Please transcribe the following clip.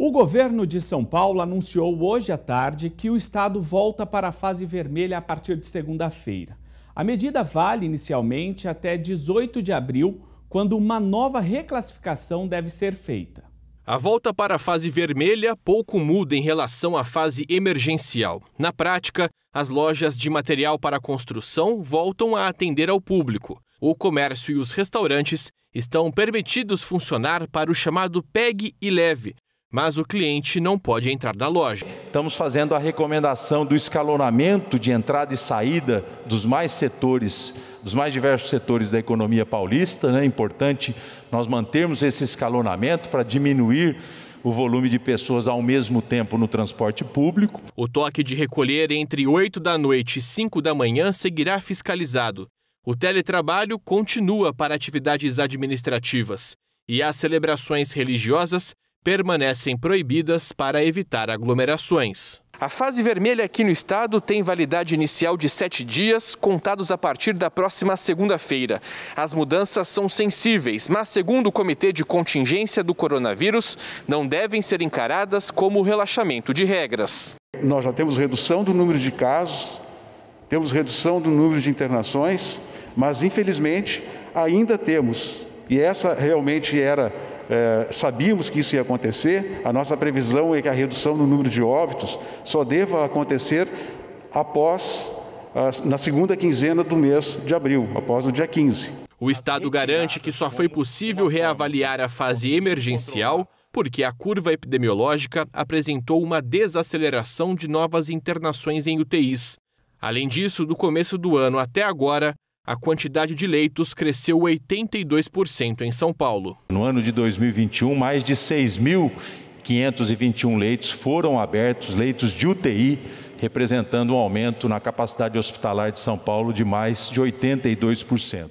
O governo de São Paulo anunciou hoje à tarde que o estado volta para a fase vermelha a partir de segunda-feira. A medida vale inicialmente até 18 de abril, quando uma nova reclassificação deve ser feita. A volta para a fase vermelha pouco muda em relação à fase emergencial. Na prática, as lojas de material para construção voltam a atender ao público. O comércio e os restaurantes estão permitidos funcionar para o chamado PEG e leve, mas o cliente não pode entrar na loja. Estamos fazendo a recomendação do escalonamento de entrada e saída dos mais setores, dos mais diversos setores da economia paulista. É né? importante nós mantermos esse escalonamento para diminuir o volume de pessoas ao mesmo tempo no transporte público. O toque de recolher entre 8 da noite e 5 da manhã seguirá fiscalizado. O teletrabalho continua para atividades administrativas e as celebrações religiosas permanecem proibidas para evitar aglomerações. A fase vermelha aqui no estado tem validade inicial de sete dias, contados a partir da próxima segunda-feira. As mudanças são sensíveis, mas, segundo o Comitê de Contingência do Coronavírus, não devem ser encaradas como relaxamento de regras. Nós já temos redução do número de casos, temos redução do número de internações, mas, infelizmente, ainda temos e essa realmente era, é, sabíamos que isso ia acontecer, a nossa previsão é que a redução no número de óbitos só deva acontecer após, na segunda quinzena do mês de abril, após o dia 15. O Estado garante que só foi possível reavaliar a fase emergencial porque a curva epidemiológica apresentou uma desaceleração de novas internações em UTIs. Além disso, do começo do ano até agora, a quantidade de leitos cresceu 82% em São Paulo. No ano de 2021, mais de 6.521 leitos foram abertos, leitos de UTI, representando um aumento na capacidade hospitalar de São Paulo de mais de 82%.